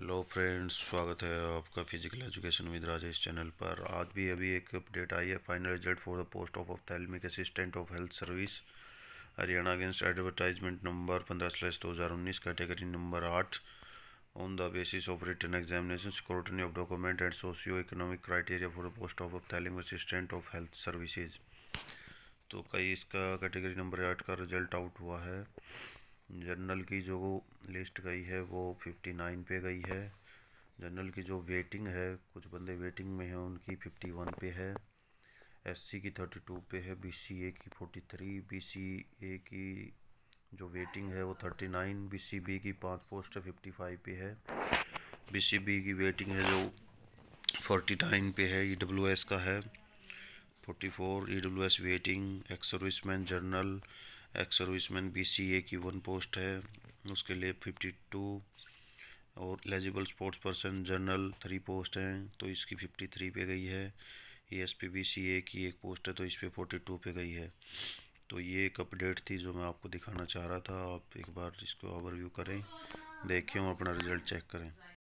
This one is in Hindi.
हेलो फ्रेंड्स स्वागत है आपका physical education with Rajesh channel पर आज भी अभी एक अपडेट आई है final result for the post of ophthalmic assistant of health service Haryana against advertisement number पंद्रह स्लैस दो हज़ार उन्नीस कैटेगरी नंबर आठ on the basis of written examination scrutiny of document and socio economic criteria for the post of ophthalmic assistant of health services तो कई इसका कैटेगरी नंबर आठ का रिजल्ट आउट हुआ है जनरल की जो लिस्ट गई है वो फिफ्टी नाइन पे गई है जनरल की जो वेटिंग है कुछ बंदे वेटिंग में हैं उनकी फिफ्टी वन पे है एससी की थर्टी टू पे है बीसीए की फोर्टी थ्री बीसीए की जो वेटिंग है वो थर्टी नाइन बीसीबी की पांच पोस्ट फिफ्टी फाइव पे है बीसीबी की वेटिंग है जो फोर्टी नाइन पे है ई e का है forty four EWS waiting ex serviceman general ex serviceman B C A की वन पोस्ट है उसके लिए फिफ्टी टू और eligible sports person general three post हैं तो इसकी फिफ्टी थ्री पे गई है E S P B C A की एक पोस्ट है तो इस पर फोर्टी टू पे गई है तो ये एक अपडेट थी जो मैं आपको दिखाना चाह रहा था आप एक बार इसको ओवरव्यू करें देखें और अपना रिज़ल्ट चेक करें